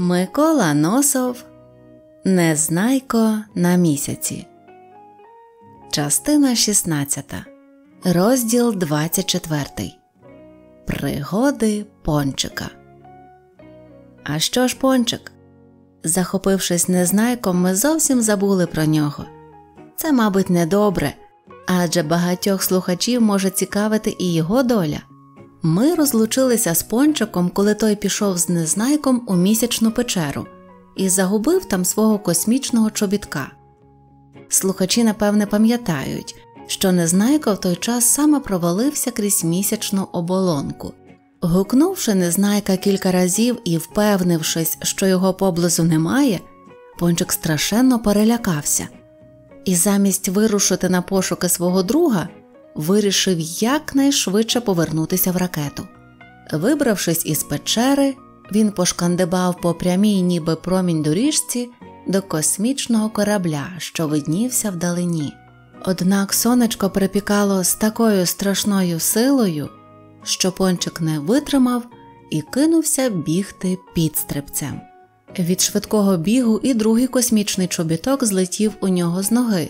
Микола Носов Незнайко на місяці. Частина 16. Розділ 24. Пригоди пончика. А що ж пончик? Захопившись незнайком, ми зовсім забули про нього. Це, мабуть, недобре, адже багатьох слухачів може цікавити і його доля. Ми розлучилися з пончиком, коли той пішов з незнайком у місячну печеру і загубив там свого космічного чобітка. Слухачі, напевне, пам'ятають, що незнайка в той час саме провалився крізь місячну оболонку. Гукнувши незнайка кілька разів і впевнившись, що його поблизу немає, пончик страшенно перелякався, і замість вирушити на пошуки свого друга вирішив якнайшвидше повернутися в ракету. Вибравшись із печери, він пошкандибав по прямій, ніби промінь доріжці до космічного корабля, що виднівся вдалині. Однак сонечко припікало з такою страшною силою, що пончик не витримав і кинувся бігти підстрибцем. Від швидкого бігу і другий космічний чобіток злетів у нього з ноги,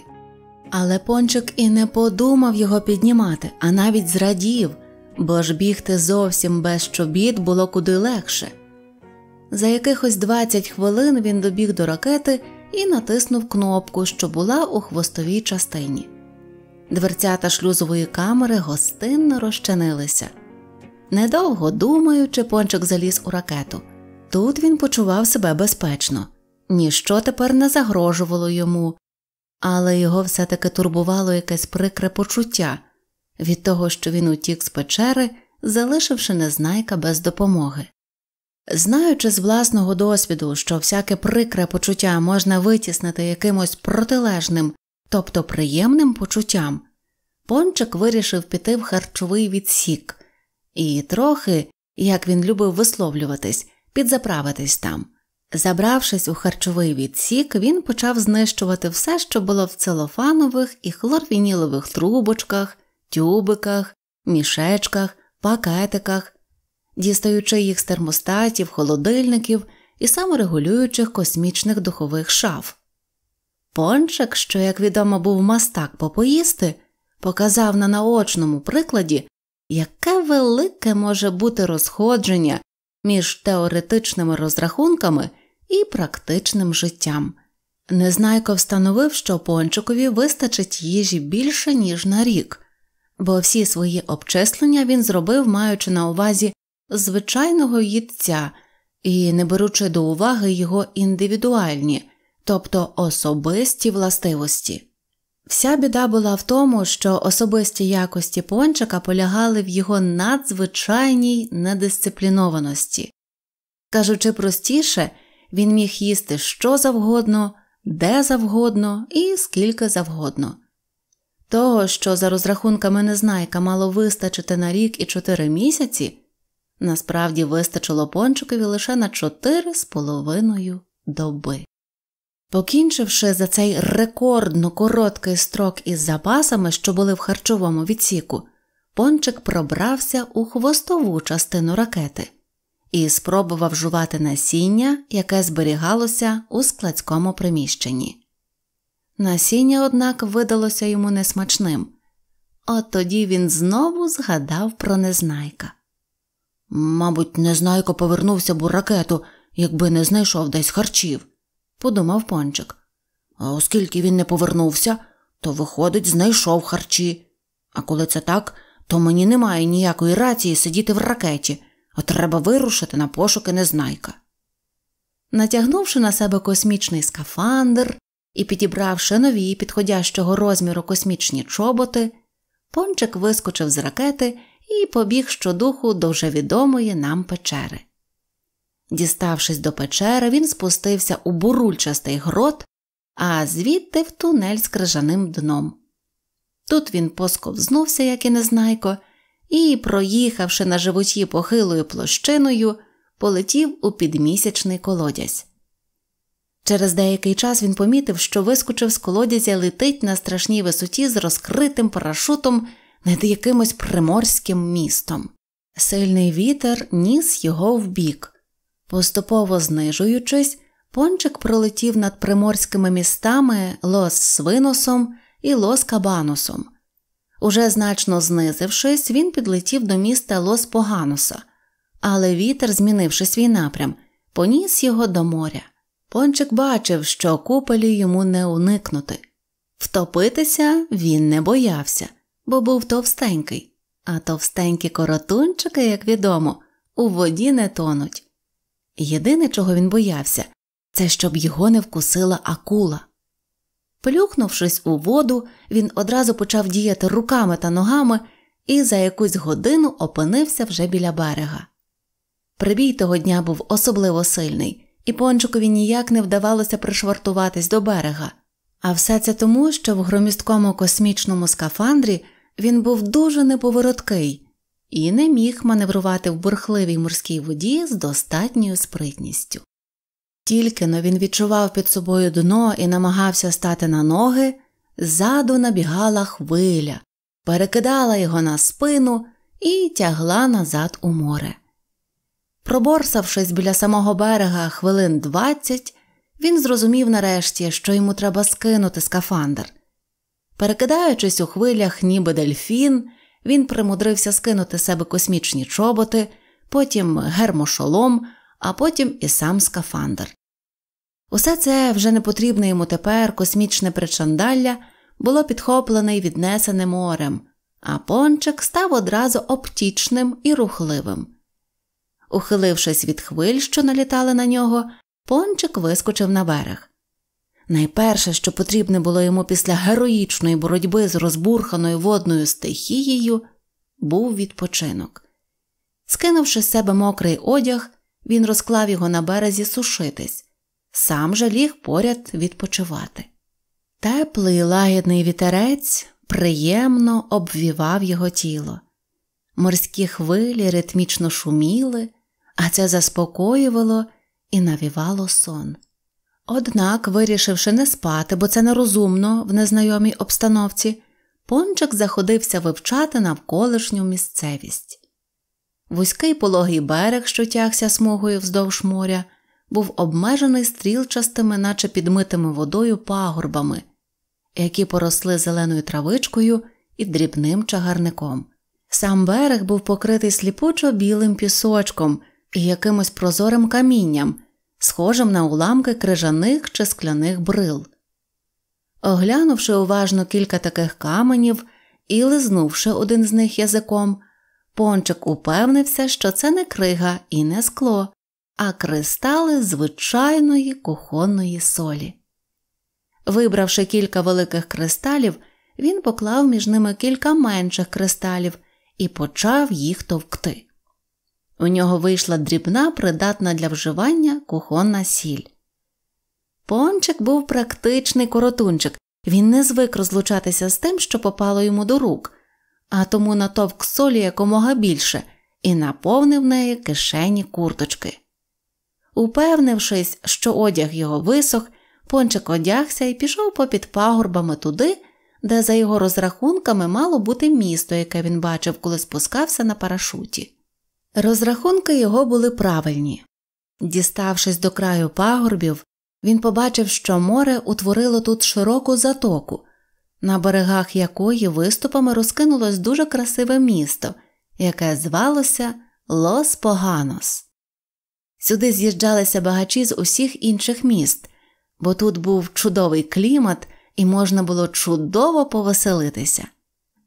але пончик і не подумав його піднімати, а навіть зрадів, бо ж бігти зовсім без чобіт було куди легше. За якихось 20 хвилин він добіг до ракети і натиснув кнопку, що була у хвостовій частині. Дверцята шлюзової камери гостинно розчинилися. Недовго думаючи, пончик заліз у ракету. Тут він почував себе безпечно, ніщо тепер не загрожувало йому, але його все таки турбувало якесь прикре почуття від того, що він утік з печери, залишивши незнайка без допомоги. Знаючи з власного досвіду, що всяке прикре почуття можна витіснити якимось протилежним, тобто приємним почуттям, пончик вирішив піти в харчовий відсік і трохи, як він любив висловлюватись, підзаправитись там. Забравшись у харчовий відсік, він почав знищувати все, що було в целофанових і хлорвінілових трубочках, тюбиках, мішечках, пакетиках, дістаючи їх з термостатів, холодильників і саморегулюючих космічних духових шаф. Пончик, що, як відомо, був мастак попоїсти, показав на наочному прикладі, яке велике може бути розходження між теоретичними розрахунками і практичним життям. Незнайко встановив, що пончикові вистачить їжі більше, ніж на рік, бо всі свої обчислення він зробив, маючи на увазі звичайного їдця і не беручи до уваги його індивідуальні, тобто особисті властивості. Вся біда була в тому, що особисті якості пончика полягали в його надзвичайній недисциплінованості. Кажучи простіше, він міг їсти що завгодно, де завгодно і скільки завгодно. Того, що за розрахунками незнайка мало вистачити на рік і чотири місяці, насправді вистачило пончикові лише на чотири з половиною доби. Покінчивши за цей рекордно короткий строк із запасами, що були в харчовому відсіку, пончик пробрався у хвостову частину ракети і спробував жувати насіння, яке зберігалося у складському приміщенні. Насіння, однак, видалося йому несмачним, от тоді він знову згадав про незнайка. Мабуть, незнайко повернувся б у ракету, якби не знайшов десь харчів, подумав пончик. А оскільки він не повернувся, то, виходить, знайшов харчі. А коли це так, то мені немає ніякої рації сидіти в ракеті а треба вирушити на пошуки незнайка. Натягнувши на себе космічний скафандр і підібравши нові підходящого розміру космічні чоботи, пончик вискочив з ракети і побіг щодуху до вже відомої нам печери. Діставшись до печери, він спустився у бурульчастий грот, а звідти в тунель з крижаним дном. Тут він посковзнувся, як і незнайко, і, проїхавши на животі похилою площиною, полетів у підмісячний колодязь. Через деякий час він помітив, що вискочив з колодязя, летить на страшній висоті з розкритим парашутом над якимось приморським містом. Сильний вітер ніс його вбік. Поступово знижуючись, пончик пролетів над приморськими містами лос свиносом і лос кабаносом. Уже значно знизившись, він підлетів до міста Лос Поганоса, але вітер, змінивши свій напрям, поніс його до моря. Пончик бачив, що куполі йому не уникнути. Втопитися він не боявся, бо був товстенький, а товстенькі коротунчики, як відомо, у воді не тонуть. Єдине, чого він боявся, це щоб його не вкусила акула. Плюхнувшись у воду, він одразу почав діяти руками та ногами і за якусь годину опинився вже біля берега. Прибій того дня був особливо сильний, і пончикові ніяк не вдавалося пришвартуватись до берега. А все це тому, що в громісткому космічному скафандрі він був дуже неповороткий і не міг маневрувати в бурхливій морській воді з достатньою спритністю. Тільки но він відчував під собою дно і намагався стати на ноги, ззаду набігала хвиля, перекидала його на спину і тягла назад у море. Проборсавшись біля самого берега хвилин двадцять, він зрозумів нарешті, що йому треба скинути скафандр. Перекидаючись у хвилях, ніби дельфін, він примудрився скинути себе космічні чоботи, потім гермошолом, а потім і сам скафандр. Усе це вже не потрібне йому тепер космічне причандалля було підхоплене і віднесене морем, а пончик став одразу оптічним і рухливим. Ухилившись від хвиль, що налітали на нього, пончик вискочив на берег. Найперше, що потрібне було йому після героїчної боротьби з розбурханою водною стихією, був відпочинок. Скинувши з себе мокрий одяг, він розклав його на березі сушитись сам же ліг поряд відпочивати. Теплий лагідний вітерець приємно обвівав його тіло. Морські хвилі ритмічно шуміли, а це заспокоювало і навівало сон. Однак, вирішивши не спати, бо це нерозумно в незнайомій обстановці, пончик заходився вивчати навколишню місцевість. Вузький пологий берег, що тягся смугою вздовж моря, був обмежений стрілчастими, наче підмитими водою пагорбами, які поросли зеленою травичкою і дрібним чагарником. Сам берег був покритий сліпучо білим пісочком і якимось прозорим камінням, схожим на уламки крижаних чи скляних брил. Оглянувши уважно кілька таких каменів і лизнувши один з них язиком, пончик упевнився, що це не крига і не скло, а кристали звичайної кухонної солі. Вибравши кілька великих кристалів, він поклав між ними кілька менших кристалів і почав їх товкти. У нього вийшла дрібна, придатна для вживання кухонна сіль. Пончик був практичний коротунчик, він не звик розлучатися з тим, що попало йому до рук, а тому натовк солі якомога більше і наповнив неї кишені курточки. Упевнившись, що одяг його висох, пончик одягся і пішов попід пагорбами туди, де, за його розрахунками, мало бути місто, яке він бачив, коли спускався на парашуті. Розрахунки його були правильні. Діставшись до краю пагорбів, він побачив, що море утворило тут широку затоку, на берегах якої виступами розкинулось дуже красиве місто, яке звалося Лос Поганос. Сюди з'їжджалися багачі з усіх інших міст, бо тут був чудовий клімат і можна було чудово повеселитися.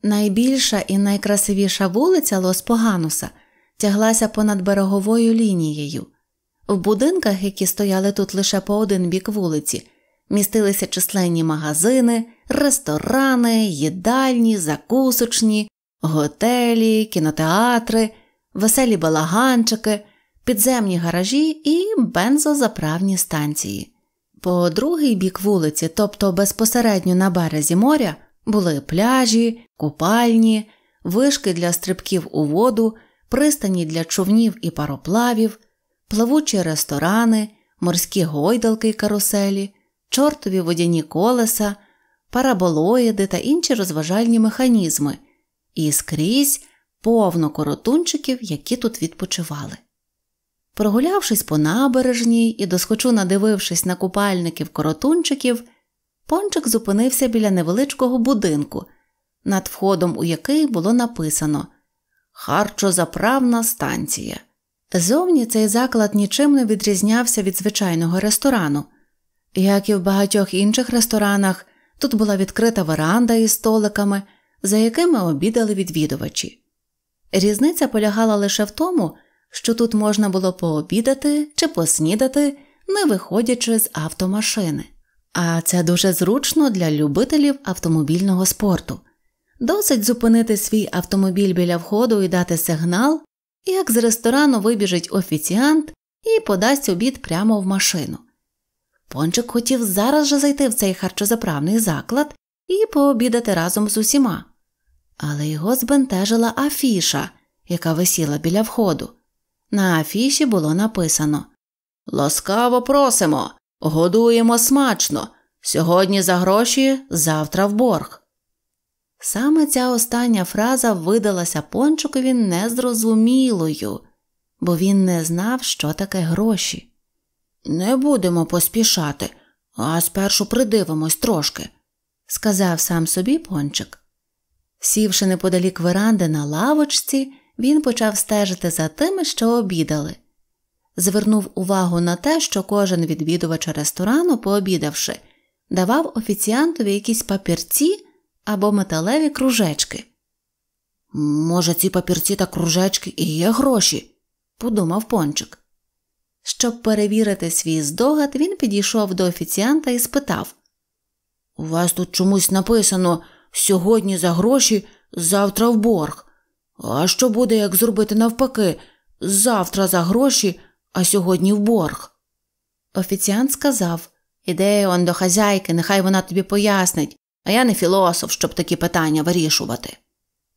Найбільша і найкрасивіша вулиця Лос Погануса тяглася понад береговою лінією. В будинках, які стояли тут лише по один бік вулиці, містилися численні магазини, ресторани, їдальні, закусочні, готелі, кінотеатри, веселі балаганчики підземні гаражі і бензозаправні станції. По другий бік вулиці, тобто безпосередньо на березі моря, були пляжі, купальні, вишки для стрибків у воду, пристані для човнів і пароплавів, плавучі ресторани, морські гойдалки й каруселі, чортові водяні колеса, параболоїди та інші розважальні механізми, і скрізь повно коротунчиків, які тут відпочивали. Прогулявшись по набережній і доскочу надивившись на купальників коротунчиків, пончик зупинився біля невеличкого будинку, над входом у який було написано Харчозаправна станція. Зовні цей заклад нічим не відрізнявся від звичайного ресторану. Як і в багатьох інших ресторанах, тут була відкрита веранда із столиками, за якими обідали відвідувачі. Різниця полягала лише в тому, що тут можна було пообідати чи поснідати, не виходячи з автомашини. А це дуже зручно для любителів автомобільного спорту. Досить зупинити свій автомобіль біля входу і дати сигнал, як з ресторану вибіжить офіціант і подасть обід прямо в машину. Пончик хотів зараз же зайти в цей харчозаправний заклад і пообідати разом з усіма, але його збентежила афіша, яка висіла біля входу. На афіші було написано Ласкаво просимо, годуємо смачно. Сьогодні за гроші, завтра в борг. Саме ця остання фраза видалася пончикові незрозумілою, бо він не знав, що таке гроші. Не будемо поспішати, а спершу придивимось трошки, сказав сам собі пончик. Сівши неподалік веранди на лавочці, він почав стежити за тими, що обідали. Звернув увагу на те, що кожен відвідувач ресторану, пообідавши, давав офіціантові якісь папірці або металеві кружечки. Може, ці папірці та кружечки і є гроші, подумав пончик. Щоб перевірити свій здогад, він підійшов до офіціанта і спитав У вас тут чомусь написано сьогодні за гроші, завтра в борг. А що буде, як зробити навпаки завтра за гроші, а сьогодні в борг? Офіціант сказав Іди он до хазяйки, нехай вона тобі пояснить, а я не філософ, щоб такі питання вирішувати.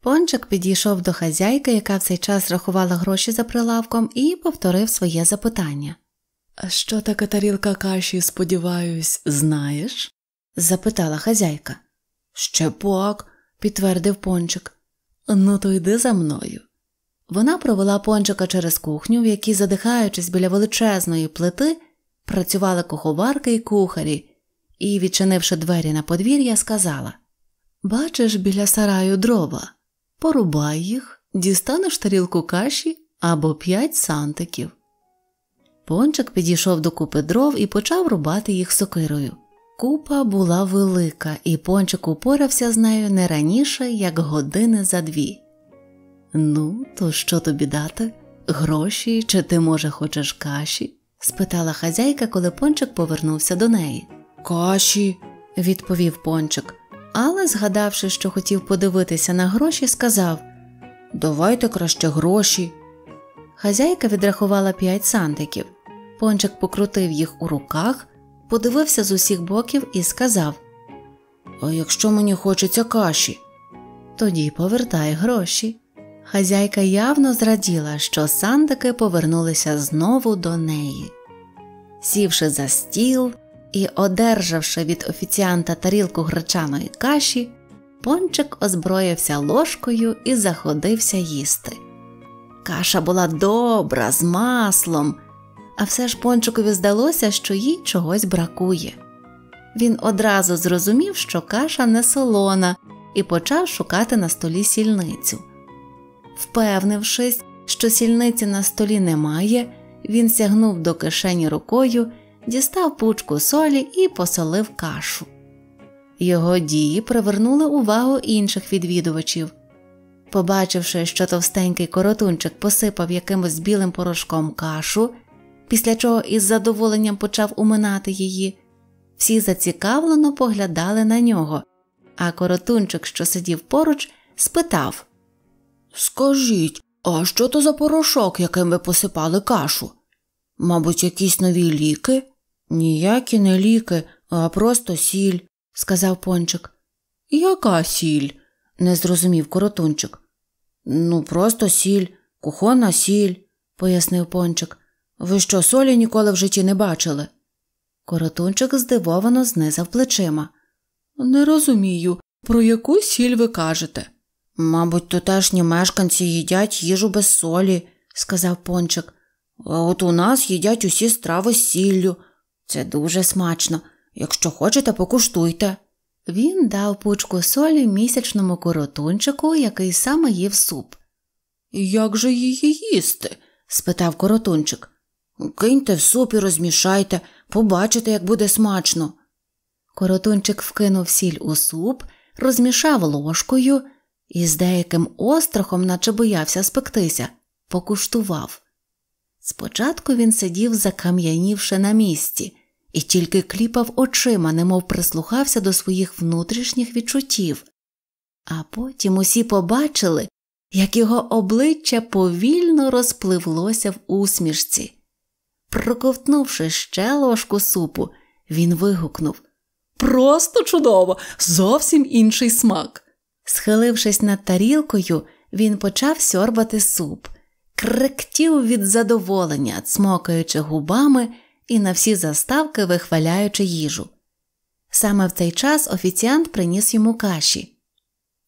Пончик підійшов до хазяйки, яка в цей час рахувала гроші за прилавком, і повторив своє запитання. А що така тарілка каші, сподіваюсь, знаєш? запитала хазяйка. Ще пак, підтвердив пончик. Ну, то йди за мною. Вона провела пончика через кухню, в якій, задихаючись біля величезної плити, працювали куховарки і кухарі, і, відчинивши двері на подвір'я, сказала Бачиш біля сараю дрова, порубай їх, дістанеш тарілку каші або п'ять сантиків. Пончик підійшов до купи дров і почав рубати їх сокирою. Купа була велика, і пончик упорався з нею не раніше, як години за дві. Ну, то що тобі дати? Гроші чи ти, може, хочеш каші? спитала хазяйка, коли пончик повернувся до неї. Каші, відповів пончик, але, згадавши, що хотів подивитися на гроші, сказав Давайте краще гроші. Хазяйка відрахувала п'ять сантиків. Пончик покрутив їх у руках подивився з усіх боків і сказав: А якщо мені хочеться каші, тоді повертай гроші. Хазяйка явно зраділа, що сандики повернулися знову до неї. Сівши за стіл і одержавши від офіціанта тарілку гречаної каші, пончик озброївся ложкою і заходився їсти. Каша була добра, з маслом, а все ж пончикові здалося, що їй чогось бракує. Він одразу зрозумів, що каша не солона, і почав шукати на столі сільницю. Впевнившись, що сільниці на столі немає, він сягнув до кишені рукою, дістав пучку солі і посолив кашу. Його дії привернули увагу інших відвідувачів. Побачивши, що товстенький коротунчик посипав якимось білим порошком кашу, після чого із задоволенням почав уминати її. Всі зацікавлено поглядали на нього, а коротунчик, що сидів поруч, спитав Скажіть, а що то за порошок, яким ви посипали кашу? Мабуть, якісь нові ліки? Ніякі не ліки, а просто сіль, сказав пончик. Яка сіль? не зрозумів коротунчик. Ну, просто сіль, кухонна сіль, пояснив пончик. Ви що, солі ніколи в житті не бачили? Коротунчик здивовано знизав плечима. Не розумію, про яку сіль ви кажете. Мабуть, тутешні мешканці їдять їжу без солі, сказав пончик. А от у нас їдять усі страви з сіллю. Це дуже смачно. Якщо хочете, покуштуйте. Він дав пучку солі місячному коротунчику, який саме їв суп. Як же її їсти? спитав коротунчик. Киньте в суп і розмішайте, побачите, як буде смачно. Коротунчик вкинув сіль у суп, розмішав ложкою і з деяким острахом, наче боявся спектися, покуштував. Спочатку він сидів, закам'янівши на місці, і тільки кліпав очима, немов прислухався до своїх внутрішніх відчуттів, а потім усі побачили, як його обличчя повільно розпливлося в усмішці. Проковтнувши ще ложку супу, він вигукнув Просто чудово! Зовсім інший смак. Схилившись над тарілкою, він почав сьорбати суп, кректів від задоволення, цмокаючи губами і на всі заставки вихваляючи їжу. Саме в цей час офіціант приніс йому каші.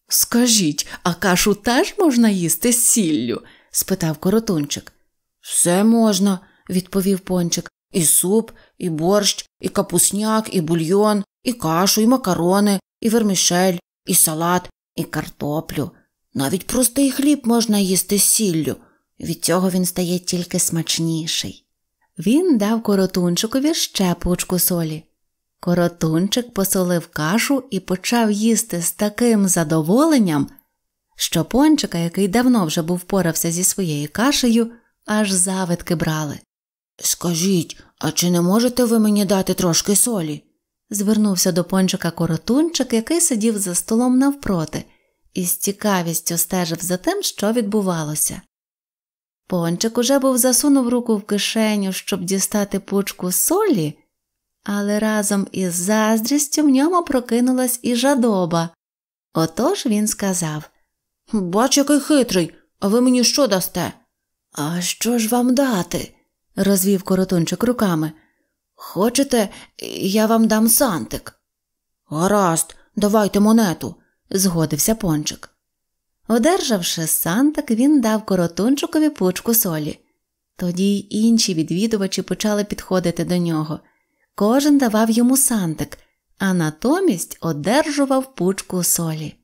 Скажіть, а кашу теж можна їсти з сіллю? спитав коротунчик. Все можна, відповів пончик. І суп, і борщ, і капусняк, і бульйон, і кашу, і макарони, і вермішель, і салат, і картоплю. Навіть простий хліб можна їсти з сіллю. Від цього він стає тільки смачніший. Він дав коротунчикові ще пучку солі. Коротунчик посолив кашу і почав їсти з таким задоволенням, що пончика, який давно вже був порався зі своєю кашею, аж завитки брали. Скажіть, а чи не можете ви мені дати трошки солі? звернувся до пончика коротунчик, який сидів за столом навпроти, і з цікавістю стежив за тим, що відбувалося. Пончик уже був засунув руку в кишеню, щоб дістати пучку солі, але разом із заздрістю в ньому прокинулась і жадоба. Отож він сказав Бач, який хитрий, а ви мені що дасте? А що ж вам дати? розвів коротунчик руками. Хочете, я вам дам сантик? Гаразд, давайте монету, згодився пончик. Одержавши сантик, він дав коротунчикові пучку солі. Тоді й інші відвідувачі почали підходити до нього. Кожен давав йому сантик, а натомість одержував пучку солі.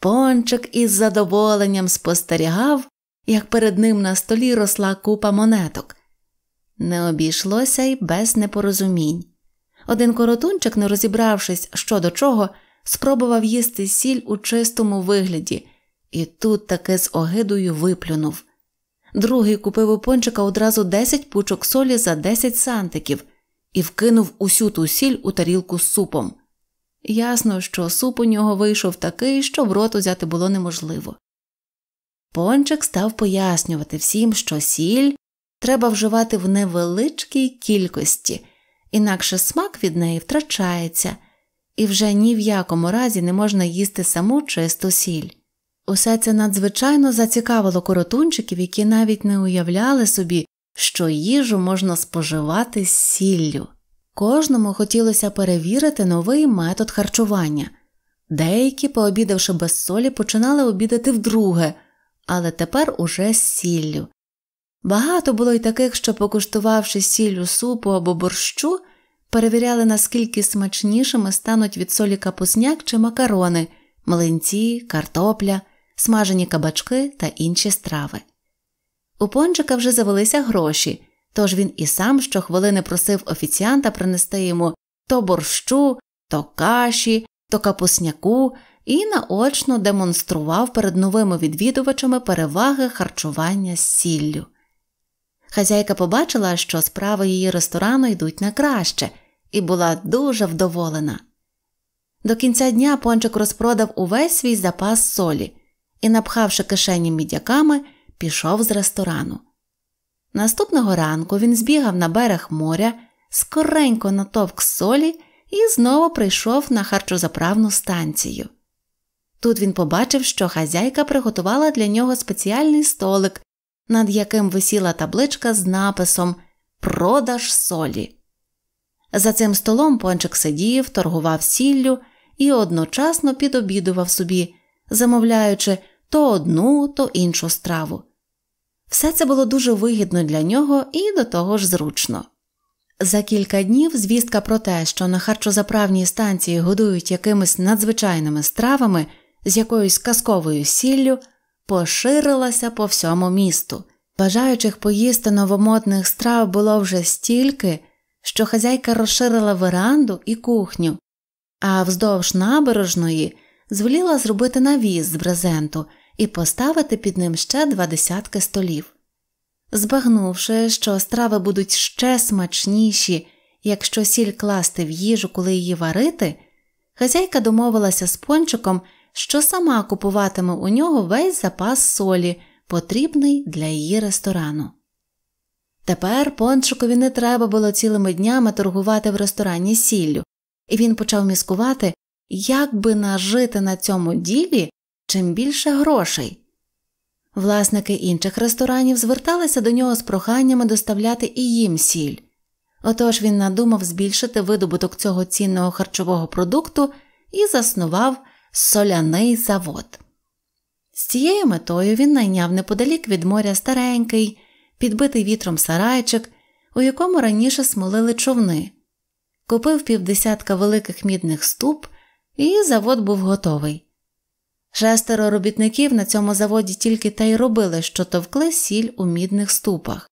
Пончик із задоволенням спостерігав, як перед ним на столі росла купа монеток. Не обійшлося й без непорозумінь. Один коротунчик, не розібравшись що до чого, спробував їсти сіль у чистому вигляді, і тут таки з огидою виплюнув. Другий купив у пончика одразу 10 пучок солі за 10 сантиків і вкинув усю ту сіль у тарілку з супом. Ясно, що суп у нього вийшов такий, що в рот узяти було неможливо. Пончик став пояснювати всім, що сіль треба вживати в невеличкій кількості, інакше смак від неї втрачається, і вже ні в якому разі не можна їсти саму чисту сіль. Усе це надзвичайно зацікавило коротунчиків, які навіть не уявляли собі, що їжу можна споживати з сіллю. Кожному хотілося перевірити новий метод харчування. Деякі, пообідавши без солі, починали обідати вдруге, але тепер уже з сіллю. Багато було й таких, що, покуштувавши сіллю супу або борщу, перевіряли, наскільки смачнішими стануть від солі капусняк чи макарони, млинці, картопля, смажені кабачки та інші страви. У пончика вже завелися гроші, тож він і сам щохвилини просив офіціанта принести йому то борщу, то каші, то капусняку і наочно демонстрував перед новими відвідувачами переваги харчування з сіллю. Хазяйка побачила, що справи її ресторану йдуть на краще, і була дуже вдоволена. До кінця дня пончик розпродав увесь свій запас солі і, напхавши кишені мідяками, пішов з ресторану. Наступного ранку він збігав на берег моря, скоренько натовк солі і знову прийшов на харчозаправну станцію. Тут він побачив, що хазяйка приготувала для нього спеціальний столик над яким висіла табличка з написом Продаж солі. За цим столом пончик сидів, торгував сіллю і одночасно підобідував собі, замовляючи то одну, то іншу страву. Все це було дуже вигідно для нього і до того ж зручно. За кілька днів звістка про те, що на харчозаправній станції годують якимись надзвичайними стравами з якоюсь казковою сіллю, поширилася по всьому місту. Бажаючих поїсти новомодних страв було вже стільки, що хазяйка розширила веранду і кухню, а вздовж набережної звеліла зробити навіс з брезенту і поставити під ним ще два десятки столів. Збагнувши, що страви будуть ще смачніші, якщо сіль класти в їжу, коли її варити, хазяйка домовилася з пончиком що сама купуватиме у нього весь запас солі, потрібний для її ресторану. Тепер пончикові не треба було цілими днями торгувати в ресторані сіллю, і він почав міскувати, як би нажити на цьому ділі чим більше грошей. Власники інших ресторанів зверталися до нього з проханнями доставляти і їм сіль. Отож він надумав збільшити видобуток цього цінного харчового продукту і заснував соляний завод. З цією метою він найняв неподалік від моря старенький, підбитий вітром сарайчик, у якому раніше смолили човни, купив півдесятка великих мідних ступ, і завод був готовий. Шестеро робітників на цьому заводі тільки та й робили, що товкли сіль у мідних ступах.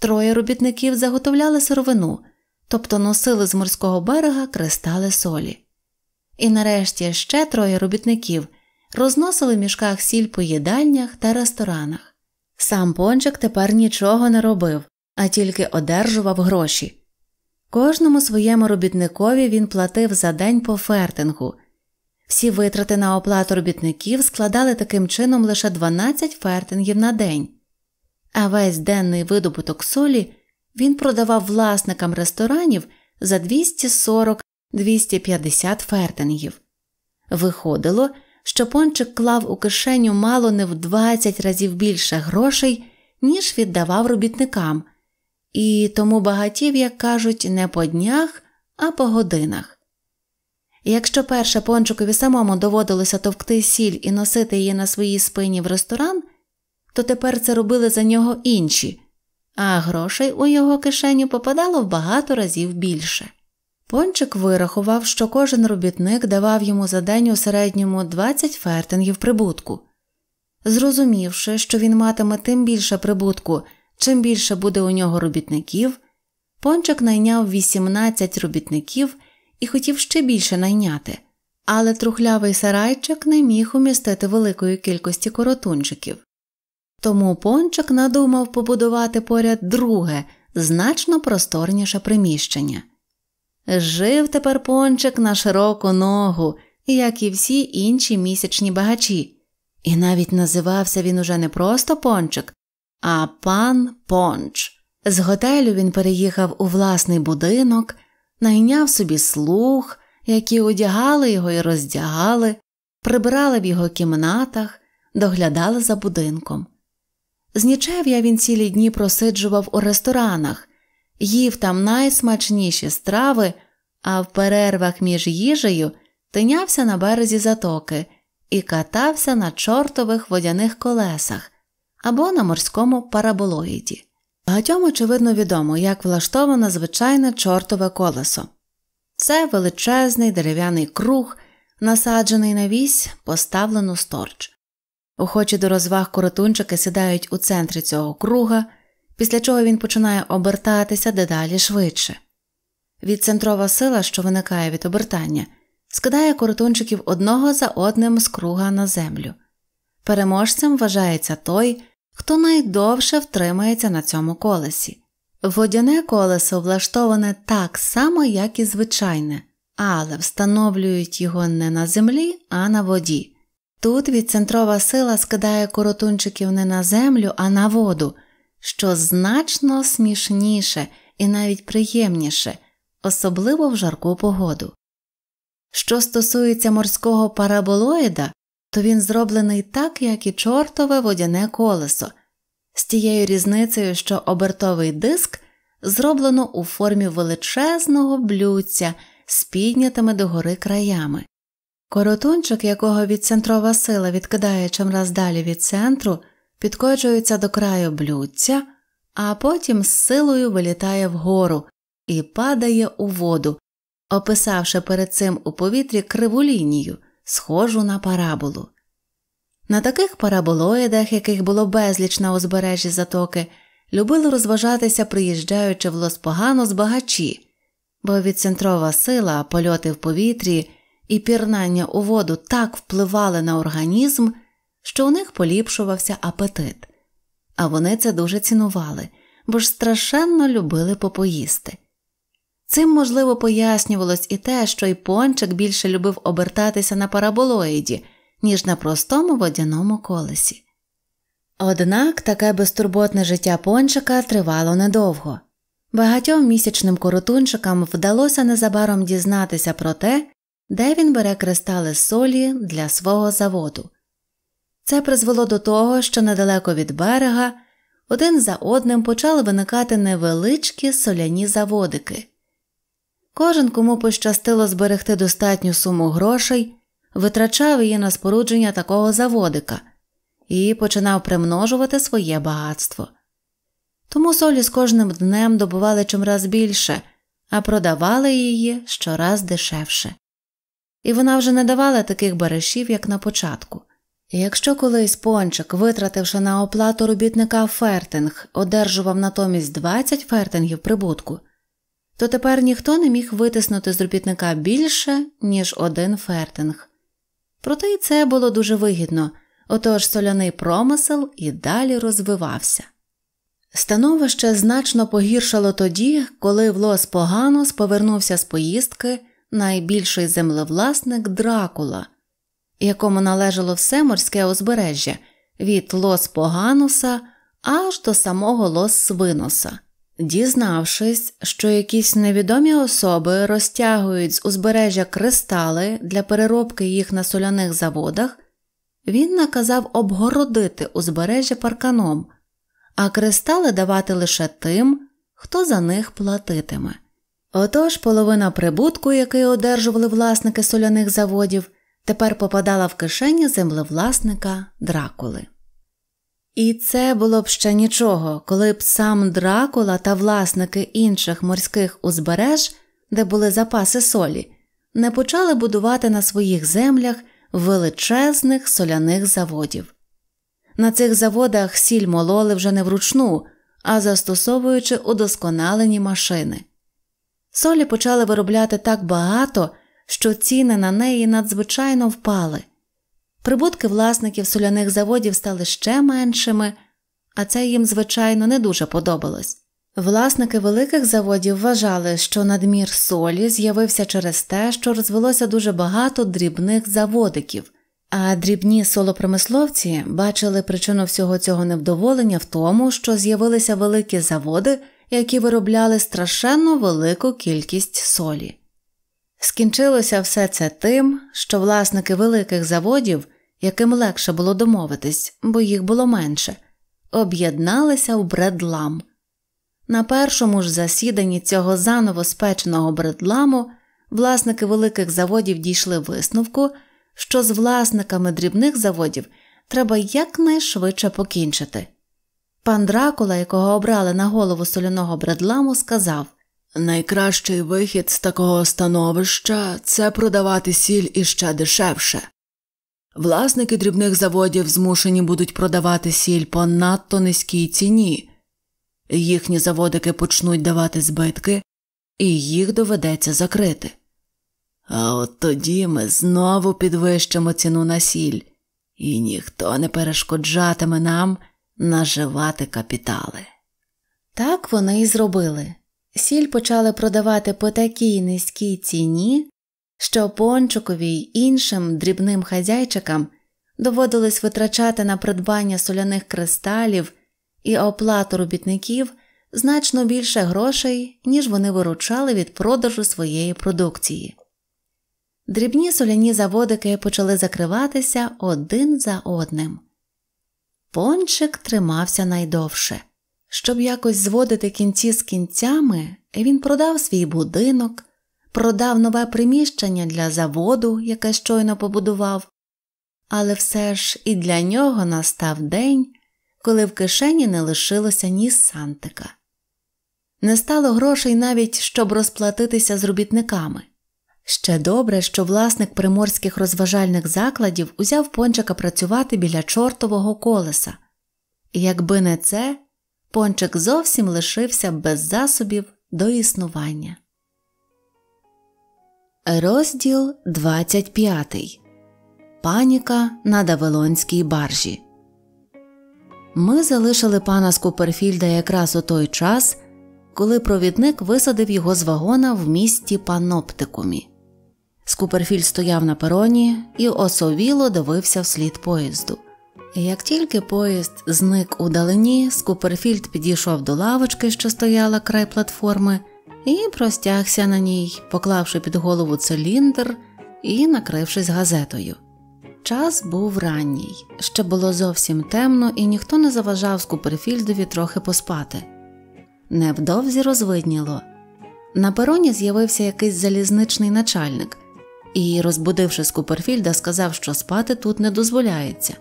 Троє робітників заготовляли сировину, тобто носили з морського берега кристали солі. І нарешті ще троє робітників розносили в мішках сіль по їдальнях та ресторанах. Сам пончик тепер нічого не робив, а тільки одержував гроші. Кожному своєму робітникові він платив за день по фертингу. Всі витрати на оплату робітників складали таким чином лише 12 фертингів на день, а весь денний видобуток солі він продавав власникам ресторанів за 240 250 фертингів. Виходило, що пончик клав у кишеню мало не в 20 разів більше грошей, ніж віддавав робітникам, і тому багатів, як кажуть, не по днях, а по годинах. Якщо перше пончикові самому доводилося товкти сіль і носити її на своїй спині в ресторан, то тепер це робили за нього інші, а грошей у його кишеню попадало в багато разів більше. Пончик вирахував, що кожен робітник давав йому за день у середньому 20 фертингів прибутку. Зрозумівши, що він матиме тим більше прибутку, чим більше буде у нього робітників, пончик найняв 18 робітників і хотів ще більше найняти, але трухлявий сарайчик не міг умістити великої кількості коротунчиків. Тому пончик надумав побудувати поряд друге, значно просторніше приміщення. Жив тепер пончик на широку ногу, як і всі інші місячні багачі, і навіть називався він уже не просто пончик, а пан Понч. З готелю він переїхав у власний будинок, найняв собі слуг, які одягали його і роздягали, прибирали в його кімнатах, доглядали за будинком. З нічев'я він цілі дні просиджував у ресторанах їв там найсмачніші страви, а в перервах між їжею тинявся на березі затоки і катався на чортових водяних колесах або на морському параболоїді. Багатьом, очевидно, відомо, як влаштоване звичайне чортове колесо. Це величезний дерев'яний круг, насаджений на вісь, поставлену сторч. Охочі до розваг коротунчики сідають у центрі цього круга, після чого він починає обертатися дедалі швидше. Відцентрова сила, що виникає від обертання, скидає коротунчиків одного за одним з круга на землю. Переможцем вважається той, хто найдовше втримається на цьому колесі. Водяне колесо влаштоване так само, як і звичайне, але встановлюють його не на землі, а на воді. Тут відцентрова сила скидає коротунчиків не на землю, а на воду що значно смішніше і навіть приємніше, особливо в жарку погоду. Що стосується морського параболоїда, то він зроблений так, як і чортове водяне колесо, з тією різницею, що обертовий диск зроблено у формі величезного блюдця з піднятими догори краями. Коротунчик, якого відцентрова сила відкидає чимраз далі від центру, підкочується до краю блюдця, а потім з силою вилітає вгору і падає у воду, описавши перед цим у повітрі криву лінію, схожу на параболу. На таких параболоїдах, яких було безліч на узбережжі затоки, любили розважатися, приїжджаючи в Лоспогано збагачі, бо відцентрова сила, польоти в повітрі і пірнання у воду так впливали на організм що у них поліпшувався апетит, а вони це дуже цінували, бо ж страшенно любили попоїсти. Цим, можливо, пояснювалось і те, що й пончик більше любив обертатися на параболоїді, ніж на простому водяному колесі. Однак таке безтурботне життя пончика тривало недовго. Багатьом місячним коротунчикам вдалося незабаром дізнатися про те, де він бере кристали солі для свого заводу, це призвело до того, що недалеко від берега один за одним почали виникати невеличкі соляні заводики. Кожен, кому пощастило зберегти достатню суму грошей, витрачав її на спорудження такого заводика і починав примножувати своє багатство. Тому солі з кожним днем добували чимраз більше, а продавали її щораз дешевше. І вона вже не давала таких баришів, як на початку. Якщо колись пончик, витративши на оплату робітника фертинг, одержував натомість 20 фертингів прибутку, то тепер ніхто не міг витиснути з робітника більше, ніж один фертинг. Проте і це було дуже вигідно, отож соляний промисел і далі розвивався. Становище значно погіршало тоді, коли в Лос Поганос повернувся з поїздки найбільший землевласник Дракула якому належало все морське узбережжя від лос Погануса аж до самого лос Свиноса. Дізнавшись, що якісь невідомі особи розтягують з узбережжя кристали для переробки їх на соляних заводах, він наказав обгородити узбережжя парканом, а кристали давати лише тим, хто за них платитиме. Отож половина прибутку, який одержували власники соляних заводів, тепер попадала в кишеню землевласника дракули. І це було б ще нічого, коли б сам дракула та власники інших морських узбереж, де були запаси солі, не почали будувати на своїх землях величезних соляних заводів. На цих заводах сіль мололи вже не вручну, а застосовуючи удосконалені машини. Солі почали виробляти так багато, що ціни на неї надзвичайно впали. Прибутки власників соляних заводів стали ще меншими, а це їм, звичайно, не дуже подобалось. Власники великих заводів вважали, що надмір солі з'явився через те, що розвелося дуже багато дрібних заводиків, а дрібні солопромисловці бачили причину всього цього невдоволення в тому, що з'явилися великі заводи, які виробляли страшенно велику кількість солі. Скінчилося все це тим, що власники великих заводів, яким легше було домовитись, бо їх було менше, об'єдналися в бредлам. На першому ж засіданні цього заново спеченого бредламу власники великих заводів дійшли висновку, що з власниками дрібних заводів треба якнайшвидше покінчити. Пан Дракула, якого обрали на голову соляного бредламу, сказав Найкращий вихід з такого становища це продавати сіль іще дешевше. Власники дрібних заводів змушені будуть продавати сіль по надто низькій ціні, їхні заводики почнуть давати збитки, і їх доведеться закрити. А от тоді ми знову підвищимо ціну на сіль, і ніхто не перешкоджатиме нам наживати капітали. Так вони і зробили. Сіль почали продавати по такій низькій ціні, що пончикові й іншим дрібним хазяйчикам доводилось витрачати на придбання соляних кристалів і оплату робітників значно більше грошей, ніж вони виручали від продажу своєї продукції. Дрібні соляні заводики почали закриватися один за одним. Пончик тримався найдовше. Щоб якось зводити кінці з кінцями, він продав свій будинок, продав нове приміщення для заводу, яке щойно побудував, але все ж і для нього настав день, коли в кишені не лишилося ні сантика. Не стало грошей навіть, щоб розплатитися з робітниками. Ще добре, що власник приморських розважальних закладів узяв пончика працювати біля чортового колеса, якби не це. Пончик зовсім лишився без засобів до існування. Розділ 25. Паніка на Давилонській баржі. Ми залишили пана Скуперфільда якраз у той час, коли провідник висадив його з вагона в місті Паноптикумі. Скуперфіль стояв на пероні і осовіло дивився вслід поїзду. Як тільки поїзд зник у далині, Скуперфільд підійшов до лавочки, що стояла край платформи, і простягся на ній, поклавши під голову циліндр і накрившись газетою. Час був ранній, ще було зовсім темно, і ніхто не заважав Скуперфільдові трохи поспати. Невдовзі розвидніло. На пероні з'явився якийсь залізничний начальник і, розбудивши Скуперфільда, сказав, що спати тут не дозволяється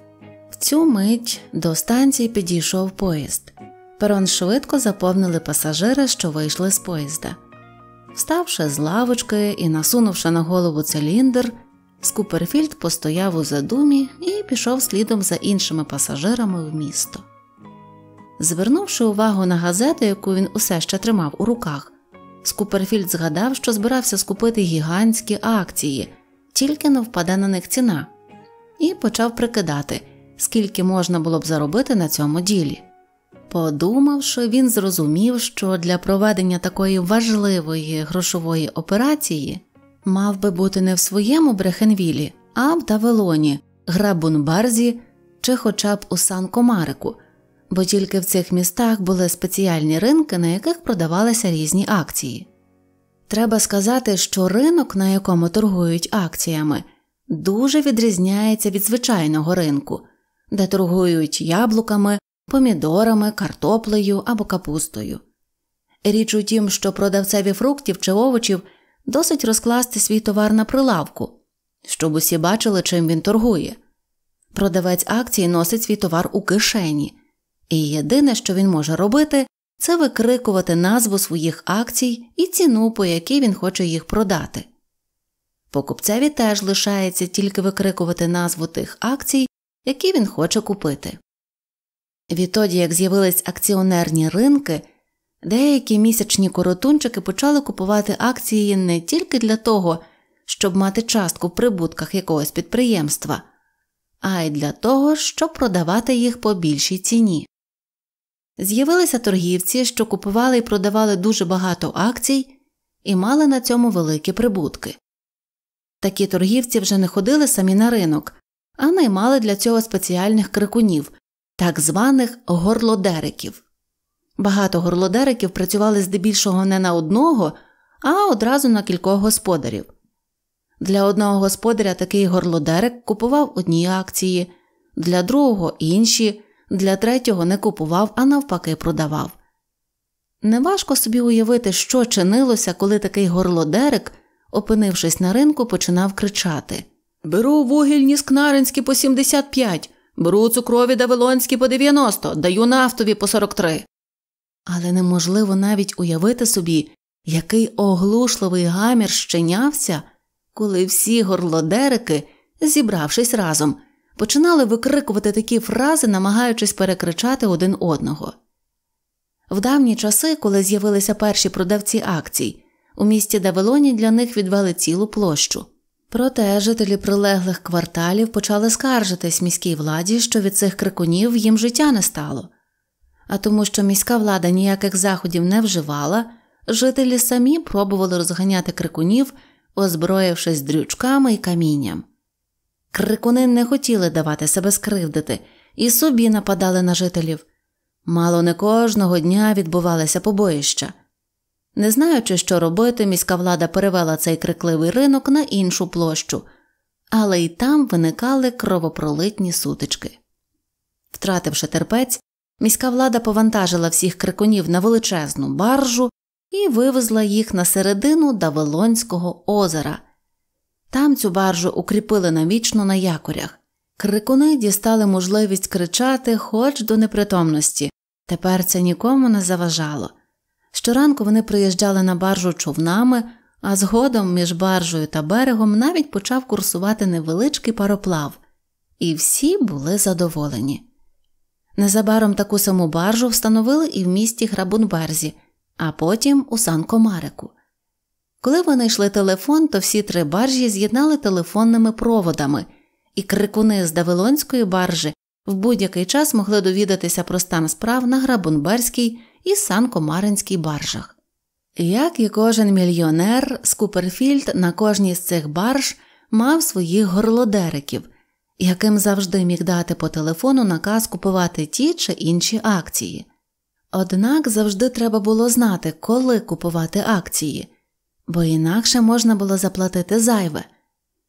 цю мить до станції підійшов поїзд. Перон швидко заповнили пасажири, що вийшли з поїзда. Вставши з лавочки і насунувши на голову циліндр, Скуперфільд постояв у задумі і пішов слідом за іншими пасажирами в місто. Звернувши увагу на газету, яку він усе ще тримав у руках, Скуперфільд згадав, що збирався скупити гігантські акції, тільки не впаде на них ціна, і почав прикидати, скільки можна було б заробити на цьому ділі. Подумавши, він зрозумів, що для проведення такої важливої грошової операції мав би бути не в своєму Брехенвілі, а в Тавелоні, Грабунбарзі чи хоча б у Сан Комарику, бо тільки в цих містах були спеціальні ринки, на яких продавалися різні акції. Треба сказати, що ринок, на якому торгують акціями, дуже відрізняється від звичайного ринку де торгують яблуками, помідорами, картоплею або капустою. Річ у тім, що продавцеві фруктів чи овочів досить розкласти свій товар на прилавку, щоб усі бачили, чим він торгує. Продавець акції носить свій товар у кишені, і єдине, що він може робити, це викрикувати назву своїх акцій і ціну, по якій він хоче їх продати. Покупцеві теж лишається тільки викрикувати назву тих акцій, які він хоче купити. Відтоді, як з'явились акціонерні ринки, деякі місячні коротунчики почали купувати акції не тільки для того, щоб мати частку в прибутках якогось підприємства, а й для того, щоб продавати їх по більшій ціні. З'явилися торгівці, що купували і продавали дуже багато акцій і мали на цьому великі прибутки. Такі торгівці вже не ходили самі на ринок, а наймали для цього спеціальних крикунів, так званих горлодериків. Багато горлодериків працювали здебільшого не на одного, а одразу на кількох господарів. Для одного господаря такий горлодерик купував одні акції, для другого інші, для третього не купував, а навпаки, продавав. Неважко собі уявити, що чинилося, коли такий горлодерик, опинившись на ринку, починав кричати. Беру вугільні скнаринські по 75, беру цукрові давилонські по 90, даю нафтові по 43. Але неможливо навіть уявити собі, який оглушливий гамір щинявся, коли всі горлодерики, зібравшись разом, починали викрикувати такі фрази, намагаючись перекричати один одного. В давні часи, коли з'явилися перші продавці акцій, у місті Давилоні для них відвели цілу площу. Проте жителі прилеглих кварталів почали скаржитись міській владі, що від цих крикунів їм життя не стало. А тому, що міська влада ніяких заходів не вживала, жителі самі пробували розганяти крикунів, озброївшись дрючками і камінням. Крикуни не хотіли давати себе скривдити і собі нападали на жителів. Мало не кожного дня відбувалися побоїща. Не знаючи, що робити, міська влада перевела цей крикливий ринок на іншу площу, але і там виникали кровопролитні сутички. Втративши терпець, міська влада повантажила всіх крикунів на величезну баржу і вивезла їх на середину Давилонського озера. Там цю баржу укріпили навічно на якорях. Крикуни дістали можливість кричати хоч до непритомності, тепер це нікому не заважало. Щоранку вони приїжджали на баржу човнами, а згодом між баржею та берегом навіть почав курсувати невеличкий пароплав, і всі були задоволені. Незабаром таку саму баржу встановили і в місті Грабунберзі, а потім у Сан-Комарику. Коли вони йшли телефон, то всі три баржі з'єднали телефонними проводами, і крикуни з Давилонської баржі в будь-який час могли довідатися про стан справ на Грабунберській і Санкомаринській баржах. Як і кожен мільйонер, Скуперфільд на кожній з цих барж мав своїх горлодериків, яким завжди міг дати по телефону наказ купувати ті чи інші акції. Однак завжди треба було знати, коли купувати акції, бо інакше можна було заплатити зайве.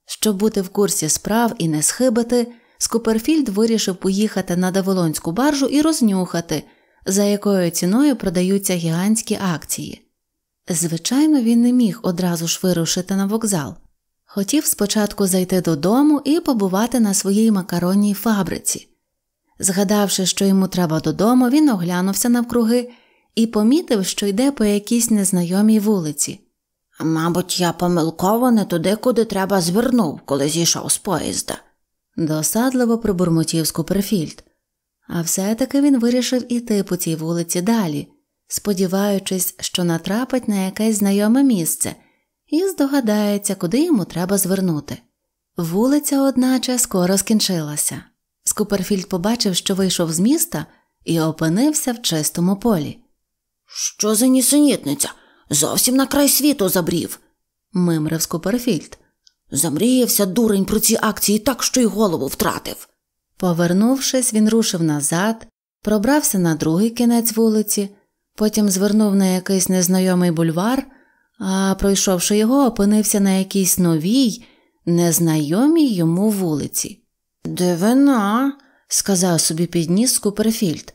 Щоб бути в курсі справ і не схибити, Скуперфільд вирішив поїхати на Даволонську баржу і рознюхати, за якою ціною продаються гігантські акції. Звичайно, він не міг одразу ж вирушити на вокзал. Хотів спочатку зайти додому і побувати на своїй макаронній фабриці. Згадавши, що йому треба додому, він оглянувся навкруги і помітив, що йде по якійсь незнайомій вулиці. Мабуть, я помилково не туди, куди треба звернув, коли зійшов з поїзда, досадливо пробурмотів Скуперфільд а все-таки він вирішив іти по цій вулиці далі, сподіваючись, що натрапить на якесь знайоме місце, і здогадається, куди йому треба звернути. Вулиця, одначе, скоро скінчилася. Скуперфільд побачив, що вийшов з міста, і опинився в чистому полі. Що за нісенітниця? Зовсім на край світу забрів, мимрив Скуперфільд. Замріявся дурень про ці акції так, що й голову втратив. Повернувшись, він рушив назад, пробрався на другий кінець вулиці, потім звернув на якийсь незнайомий бульвар, а, пройшовши його, опинився на якійсь новій, незнайомій йому вулиці. Дивина, сказав собі підніс Куперфільд.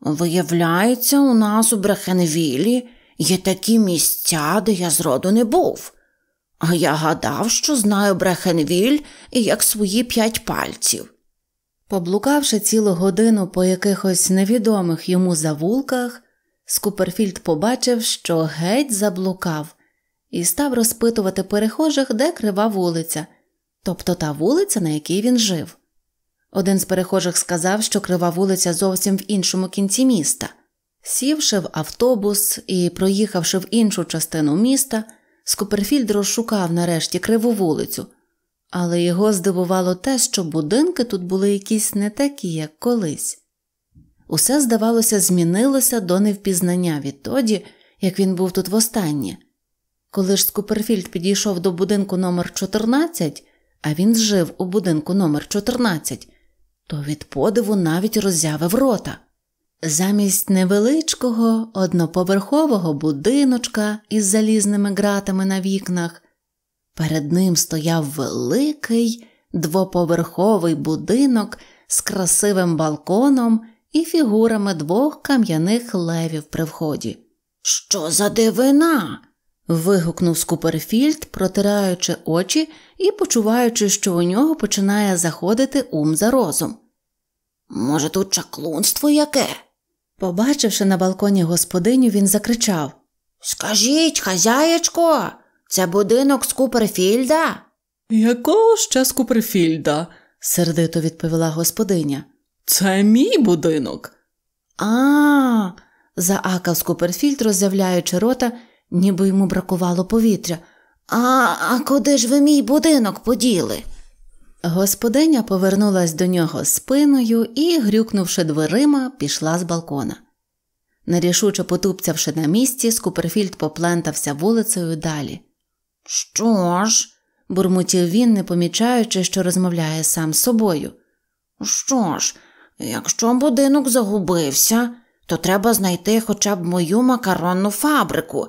Виявляється, у нас у Брехенвілі є такі місця, де я зроду не був. А я гадав, що знаю Брехенвіль як свої п'ять пальців. Поблукавши цілу годину по якихось невідомих йому завулках, Скуперфільд побачив, що геть заблукав, і став розпитувати перехожих, де крива вулиця, тобто та вулиця, на якій він жив. Один з перехожих сказав, що крива вулиця зовсім в іншому кінці міста. Сівши в автобус і проїхавши в іншу частину міста, Скуперфільд розшукав нарешті криву вулицю але його здивувало те, що будинки тут були якісь не такі, як колись. Усе, здавалося, змінилося до невпізнання відтоді, як він був тут востаннє. Коли ж Скуперфільд підійшов до будинку номер 14 а він жив у будинку номер 14 то від подиву навіть роззявив рота. Замість невеличкого, одноповерхового будиночка із залізними ґратами на вікнах Перед ним стояв великий двоповерховий будинок з красивим балконом і фігурами двох кам'яних левів при вході. Що за дивина? вигукнув Скуперфільд, протираючи очі і почуваючи, що у нього починає заходити ум за розум. Може, тут чаклунство яке? Побачивши на балконі господиню, він закричав Скажіть, хазяєчко, це будинок Скуперфільда? Якого ще скуперфільда? сердито відповіла господиня. Це мій будинок. А, заакав Скуперфільд, Куперфільд, роззявляючи рота, ніби йому бракувало повітря. А, а куди ж ви мій будинок поділи? Господиня повернулась до нього спиною і, грюкнувши дверима, пішла з балкона. Нерішуче потупцявши на місці, Скуперфільд поплентався вулицею далі. Що ж? бурмотів він, не помічаючи, що розмовляє сам з собою. Що ж, якщо будинок загубився, то треба знайти хоча б мою макаронну фабрику.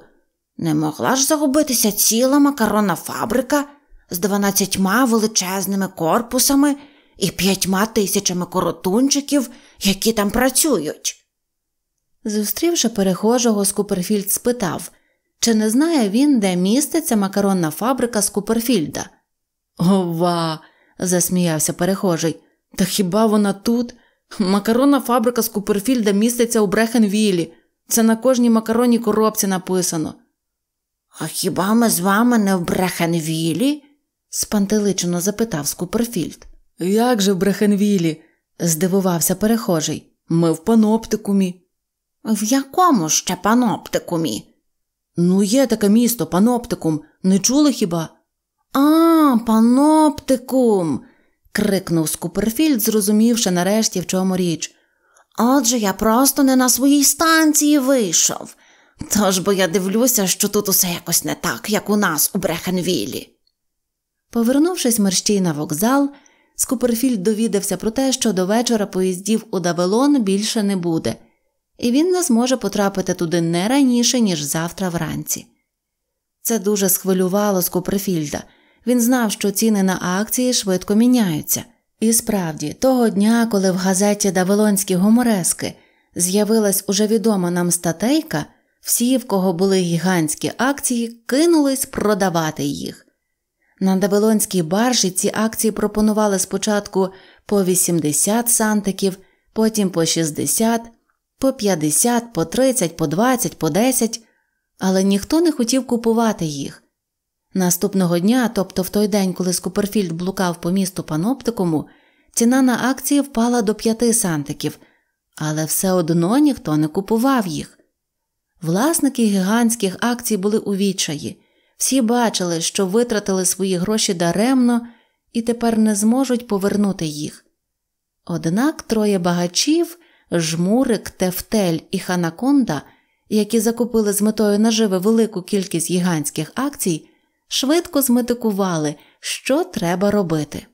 Не могла ж загубитися ціла макаронна фабрика з дванадцятьма величезними корпусами і п'ятьма тисячами коротунчиків, які там працюють. Зустрівши перехожого, Скуперфільд спитав. Чи не знає він, де міститься макаронна фабрика з Куперфільда? Ова. засміявся перехожий. Та хіба вона тут? Макаронна фабрика з Куперфільда міститься у Брехенвілі. Це на кожній макаронній коробці написано. А хіба ми з вами не в Брехенвілі? спантеличено запитав Скуперфільд. Як же в Брехенвілі? здивувався перехожий. Ми в паноптикумі. В якому ще паноптикумі? Ну, є таке місто, паноптикум. Не чули хіба? А, паноптикум. крикнув Скуперфільд, зрозумівши нарешті, в чому річ. Отже, я просто не на своїй станції вийшов. Тож бо я дивлюся, що тут усе якось не так, як у нас, у Брехенвілі. Повернувшись мерщій на вокзал, Скуперфільд довідався про те, що до вечора поїздів у Давелон більше не буде і він не зможе потрапити туди не раніше, ніж завтра вранці. Це дуже схвилювало Скуперфільда. Він знав, що ціни на акції швидко міняються. І справді, того дня, коли в газеті Давилонські гуморески з'явилась уже відома нам статейка, всі, в кого були гігантські акції, кинулись продавати їх. На Давилонській баржі ці акції пропонували спочатку по 80 сантиків, потім по 60, по 50, по 30, по 20, по 10, але ніхто не хотів купувати їх. Наступного дня, тобто в той день, коли Скуперфільд блукав по місту паноптикуму, ціна на акції впала до 5 сантиків, але все одно ніхто не купував їх. Власники гігантських акцій були у відчаї, всі бачили, що витратили свої гроші даремно і тепер не зможуть повернути їх. Однак троє багачів жмурик, тефтель і ханаконда, які закупили з метою наживи велику кількість гігантських акцій, швидко зметикували, що треба робити.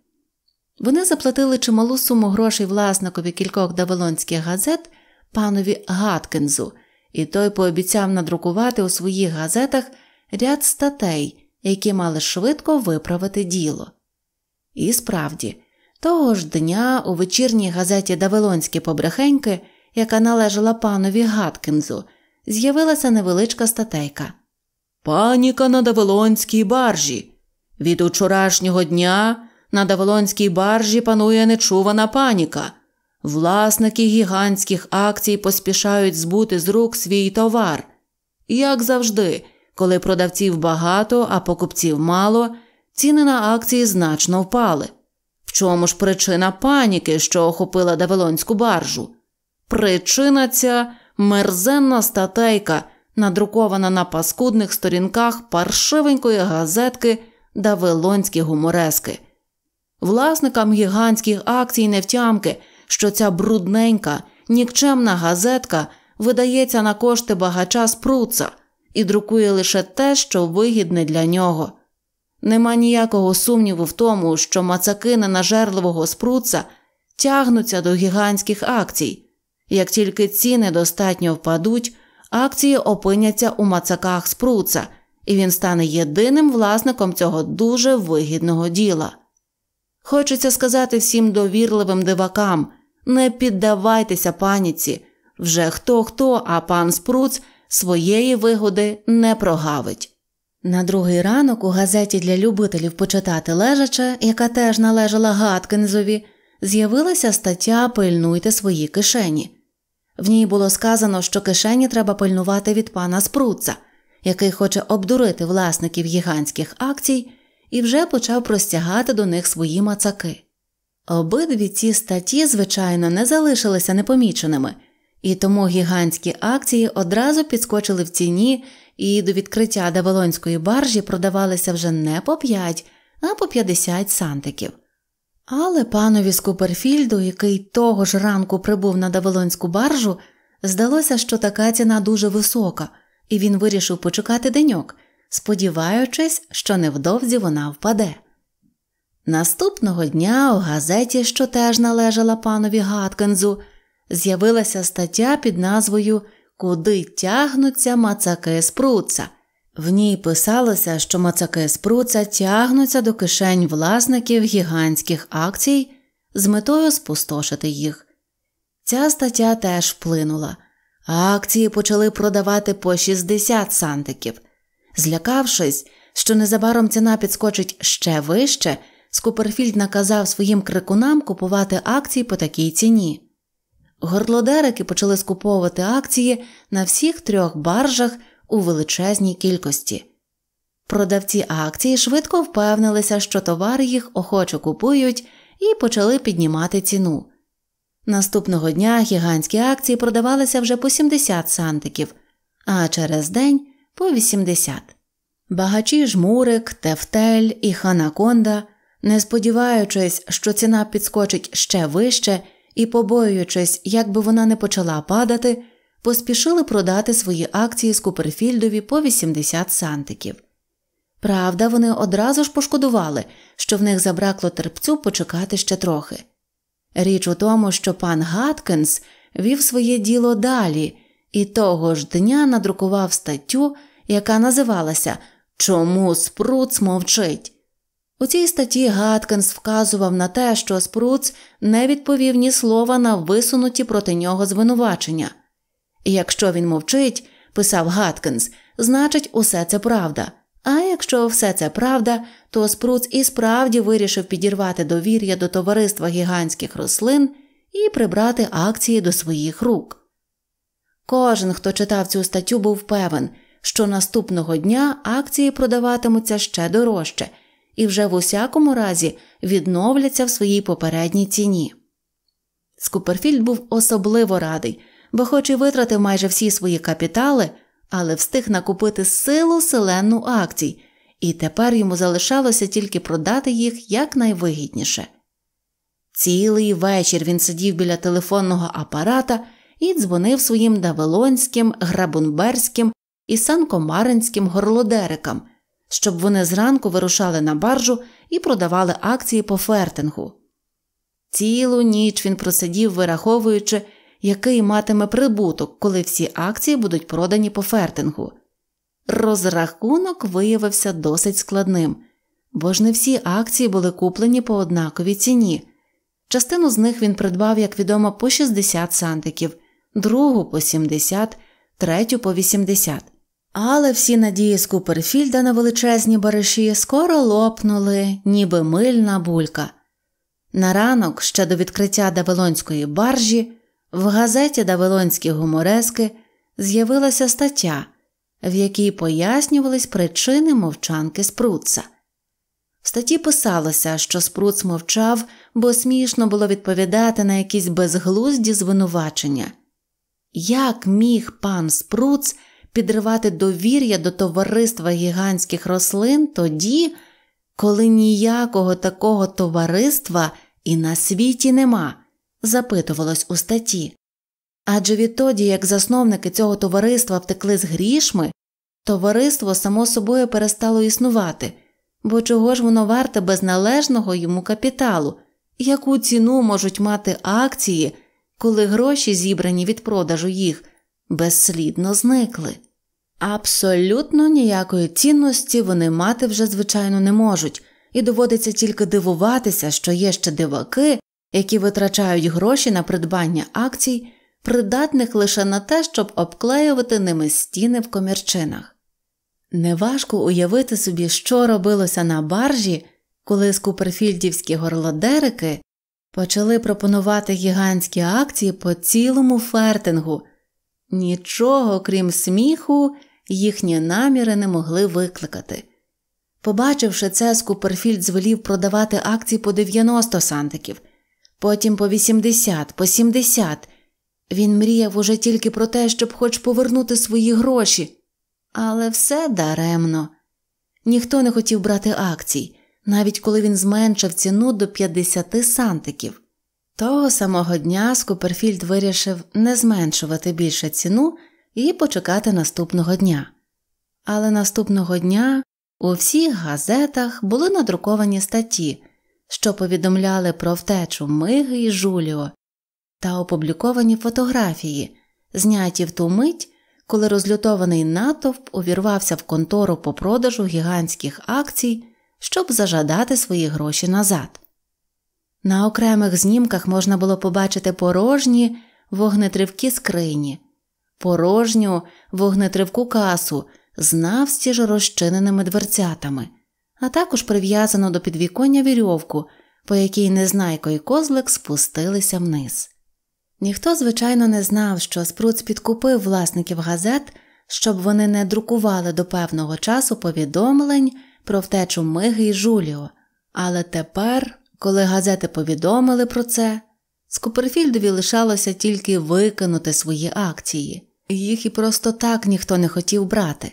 Вони заплатили чималу суму грошей власникові кількох давелонських газет панові Гаткензу, і той пообіцяв надрукувати у своїх газетах ряд статей, які мали швидко виправити діло. І справді. Того ж дня у вечірній газеті Давилонські побрехеньки, яка належала панові Гаткінзу, з'явилася невеличка статейка. Паніка на Давилонській баржі. Від учорашнього дня на Давилонській баржі панує нечувана паніка. Власники гігантських акцій поспішають збути з рук свій товар. Як завжди, коли продавців багато, а покупців мало, ціни на акції значно впали. В чому ж причина паніки, що охопила Давилонську баржу? Причина ця мерзенна статейка, надрукована на паскудних сторінках паршивенької газетки Давилонські гуморески. Власникам гігантських акцій невтямки, що ця брудненька, нікчемна газетка видається на кошти багача спруца і друкує лише те, що вигідне для нього. Нема ніякого сумніву в тому, що мацаки ненажерливого спруца тягнуться до гігантських акцій. Як тільки ціни достатньо впадуть, акції опиняться у мацаках спруца, і він стане єдиним власником цього дуже вигідного діла. Хочеться сказати всім довірливим дивакам не піддавайтеся паніці вже хто хто, а пан спруц своєї вигоди не прогавить. На другий ранок у газеті для любителів почитати лежаче, яка теж належала Гаткинзові, з'явилася стаття Пильнуйте свої кишені. В ній було сказано, що кишені треба пильнувати від пана Спруца, який хоче обдурити власників гігантських акцій і вже почав простягати до них свої мацаки. Обидві ці статті, звичайно, не залишилися непоміченими, і тому гігантські акції одразу підскочили в ціні і до відкриття Давалонської баржі продавалися вже не по 5, а по 50 сантиків. Але панові Скуперфільду, який того ж ранку прибув на Давалонську баржу, здалося, що така ціна дуже висока, і він вирішив почекати деньок, сподіваючись, що невдовзі вона впаде. Наступного дня у газеті, що теж належала панові Гаткензу, з'явилася стаття під назвою куди тягнуться мацаки спруца. В ній писалося, що мацаки спруца тягнуться до кишень власників гігантських акцій з метою спустошити їх. Ця стаття теж вплинула. Акції почали продавати по 60 сантиків. Злякавшись, що незабаром ціна підскочить ще вище, Скуперфільд наказав своїм крикунам купувати акції по такій ціні. Горлодерики почали скуповувати акції на всіх трьох баржах у величезній кількості. Продавці акцій швидко впевнилися, що товар їх охоче купують, і почали піднімати ціну. Наступного дня гігантські акції продавалися вже по 70 сантиків, а через день по 80. Багачі жмурик, тефтель і ханаконда, не сподіваючись, що ціна підскочить ще вище і, побоюючись, як би вона не почала падати, поспішили продати свої акції з Куперфільдові по 80 сантиків. Правда, вони одразу ж пошкодували, що в них забракло терпцю почекати ще трохи. Річ у тому, що пан Гаткінс вів своє діло далі і того ж дня надрукував статтю, яка називалася Чому Спруц мовчить? У цій статті Гаткенс вказував на те, що Спруц не відповів ні слова на висунуті проти нього звинувачення. І якщо він мовчить, писав Гаткенс, значить, усе це правда. А якщо все це правда, то Спруц і справді вирішив підірвати довір'я до товариства гігантських рослин і прибрати акції до своїх рук. Кожен, хто читав цю статтю, був певен, що наступного дня акції продаватимуться ще дорожче і вже в усякому разі відновляться в своїй попередній ціні. Скуперфільд був особливо радий, бо хоч і витратив майже всі свої капітали, але встиг накупити силу селенну акцій, і тепер йому залишалося тільки продати їх якнайвигідніше. Цілий вечір він сидів біля телефонного апарата і дзвонив своїм давелонським, грабунберським і санкомаринським горлодерикам, щоб вони зранку вирушали на баржу і продавали акції по фертингу. Цілу ніч він просидів, вираховуючи, який матиме прибуток, коли всі акції будуть продані по фертингу. Розрахунок виявився досить складним, бо ж не всі акції були куплені по однаковій ціні. Частину з них він придбав, як відомо, по 60 сантиків, другу по 70, третю по 80. Але всі надії з Куперфільда на величезні бариші скоро лопнули, ніби мильна булька. На ранок, ще до відкриття Давилонської баржі, в газеті Давилонські гуморески з'явилася стаття, в якій пояснювались причини мовчанки спруца. В статті писалося, що спруц мовчав, бо смішно було відповідати на якісь безглузді звинувачення. Як міг пан Спруц підривати довір'я до товариства гігантських рослин тоді, коли ніякого такого товариства і на світі нема, запитувалось у статті. Адже відтоді, як засновники цього товариства втекли з грішми, товариство само собою перестало існувати, бо чого ж воно варте без належного йому капіталу, яку ціну можуть мати акції, коли гроші зібрані від продажу їх, безслідно зникли. Абсолютно ніякої цінності вони мати вже, звичайно, не можуть, і доводиться тільки дивуватися, що є ще диваки, які витрачають гроші на придбання акцій, придатних лише на те, щоб обклеювати ними стіни в комірчинах. Неважко уявити собі, що робилося на баржі, коли скуперфільдівські горлодерики почали пропонувати гігантські акції по цілому фертингу. Нічого, крім сміху, їхні наміри не могли викликати. Побачивши це, Скуперфільд звелів продавати акції по 90 сантиків, потім по 80, по 70. Він мріяв уже тільки про те, щоб хоч повернути свої гроші, але все даремно. Ніхто не хотів брати акцій, навіть коли він зменшив ціну до 50 сантиків. Того самого дня Скуперфільд вирішив не зменшувати більше ціну і почекати наступного дня. Але наступного дня у всіх газетах були надруковані статті, що повідомляли про втечу Миги і Жуліо та опубліковані фотографії, зняті в ту мить, коли розлютований натовп увірвався в контору по продажу гігантських акцій, щоб зажадати свої гроші назад. На окремих знімках можна було побачити порожні вогнетривки скрині, порожню вогнетривку касу з навстіж розчиненими дверцятами, а також прив'язану до підвіконня вірьовку, по якій незнайко і козлик спустилися вниз. Ніхто, звичайно, не знав, що Спруц підкупив власників газет, щоб вони не друкували до певного часу повідомлень про втечу Миги і Жуліо, але тепер коли газети повідомили про це, Скуперфільдові лишалося тільки викинути свої акції, їх і просто так ніхто не хотів брати.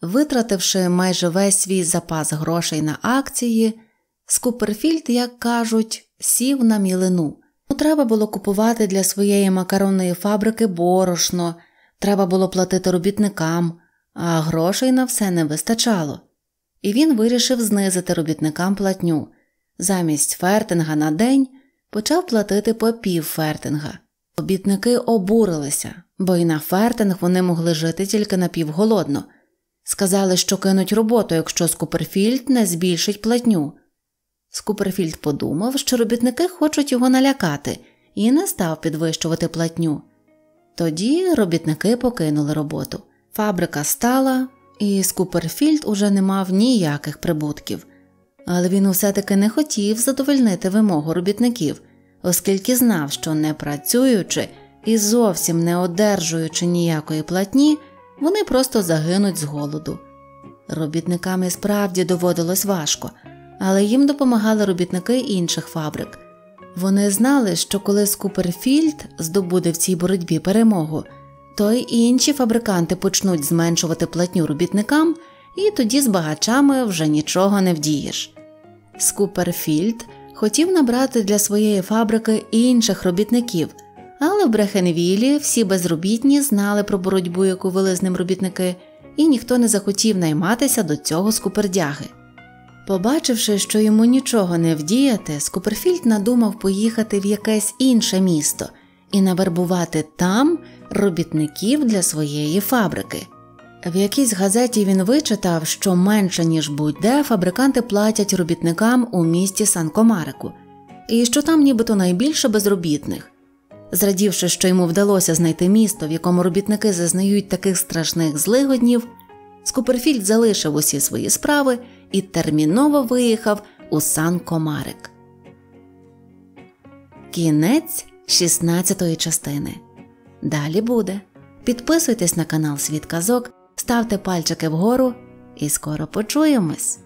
Витративши майже весь свій запас грошей на акції, Скуперфільд, як кажуть, сів на мілину. Ну, треба було купувати для своєї макаронної фабрики борошно, треба було платити робітникам, а грошей на все не вистачало. І він вирішив знизити робітникам платню. Замість фертинга на день почав платити по пів фертинга. Обітники обурилися, бо і на фертинг вони могли жити тільки напівголодно. Сказали, що кинуть роботу, якщо Скуперфільд не збільшить платню. Скуперфільд подумав, що робітники хочуть його налякати, і не став підвищувати платню. Тоді робітники покинули роботу. Фабрика стала, і Скуперфільд уже не мав ніяких прибутків але він усе таки не хотів задовольнити вимогу робітників, оскільки знав, що не працюючи і зовсім не одержуючи ніякої платні, вони просто загинуть з голоду. Робітникам і справді доводилось важко, але їм допомагали робітники інших фабрик. Вони знали, що коли Скуперфільд здобуде в цій боротьбі перемогу, то й інші фабриканти почнуть зменшувати платню робітникам, і тоді з багачами вже нічого не вдієш. Скуперфільд хотів набрати для своєї фабрики інших робітників, але в Брехенвілі всі безробітні знали про боротьбу, яку вели з ним робітники, і ніхто не захотів найматися до цього скупердяги. Побачивши, що йому нічого не вдіяти, Скуперфільд надумав поїхати в якесь інше місто і навербувати там робітників для своєї фабрики. В якійсь газеті він вичитав, що менше ніж будь-де фабриканти платять робітникам у місті Сан Комарику і що там нібито найбільше безробітних. Зрадівши, що йому вдалося знайти місто, в якому робітники зазнають таких страшних злигоднів, Скуперфільд залишив усі свої справи і терміново виїхав у Сан-Комарик. Кінець 16-ї частини. Далі буде. Підписуйтесь на канал Світ Казок Ставте пальчики вгору і скоро почуємось!